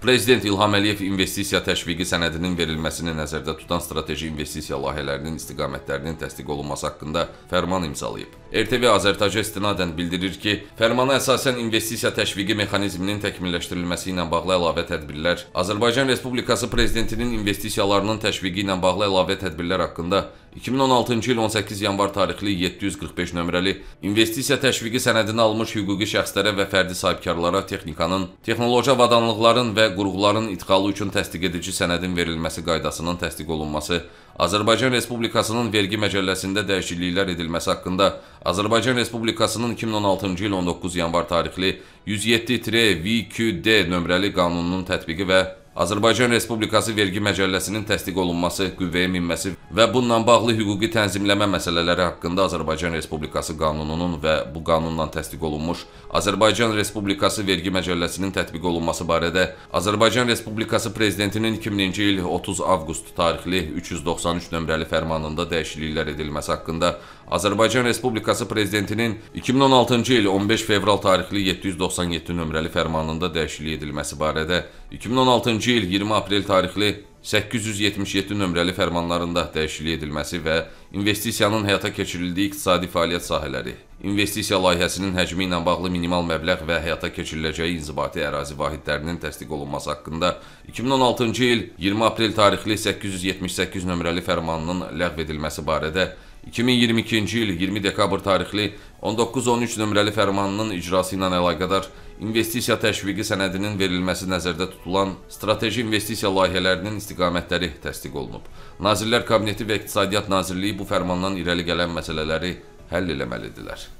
Prezident İlham Əliyev investisiya təşviqi sənədinin verilməsini nəzərdə tutan strateji investisiya layihələrinin istiqamətlərinin təsdiq olunması haqqında fərman imzalayıb. RTV Azərtacə istinadən bildirir ki, fərmana əsasən investisiya təşviqi mexanizminin təkmilləşdirilməsi ilə bağlı əlavə tədbirlər Azərbaycan Respublikası prezidentinin investisiyalarının təşviqi ilə bağlı əlavə tədbirlər haqqında 2016-cı il 18 yanvar tarixli 745 nömrəli investisiya təşviqi sənədini almış hüquqi şəxslərə və fərdi sahibkarlara texnikanın, texnoloji avadanlıqların və qurğuların idxalı üçün təsdiq edici sənədin verilməsi qaydasının təsdiq olunması, Azərbaycan Respublikasının vergi məcəlləsində dəyişikliklər edilməsi haqqında Azərbaycan Respublikasının 2016-cı il 19 yanvar tarixli 107-VQD nömrəli qanununun tətbiqi və Azərbaycan Respublikası vergi məcəlləsinin təsdiq olunması, qüvvəyə minməsi və bununla bağlı hüquqi tənzimləmə məsələləri haqqında Azərbaycan Respublikası qanununun və bu qanunla təsdiq olunmuş Azərbaycan Respublikası vergi məcəlləsinin tətbiq olunması barədə Azərbaycan Respublikası Prezidentinin 2000-ci il 30 avqust tarixli 393 nömrəli fərmanında dəyişikliklər edilməsi haqqında Azərbaycan Respublikası Prezidentinin 2016-cı il 15 fevral tarixli 797 nömrəli fərmanında dəyişiklik edilməsi barədə 2016-cı 2020-ci il 20 aprel tarixli 877 nömrəli fərmanlarında dəyişiklik edilməsi və investisiyanın həyata keçirildiyi iqtisadi fəaliyyət sahələri, investisiya layihəsinin həcmi ilə bağlı minimal məbləğ və həyata keçiriləcəyi inzibati ərazi vahidlərinin təsdiq olunması haqqında 2016-cı il 20 aprel tarixli 878 nömrəli fərmanının ləğv edilməsi barədə 2022-ci il 20 dekabr tarixli 1913 nömrəli fərmanının icrası ilə əlaqədar investisiya təşviqi sənədinin verilməsi nəzərdə tutulan strateji investisiya layihələrinin istiqamətləri təsdiq olunub. Nazirlər Kabineti və İqtisadiyyat Nazirliyi bu fərmandan irəli gələn məsələləri həll etməlidirlər.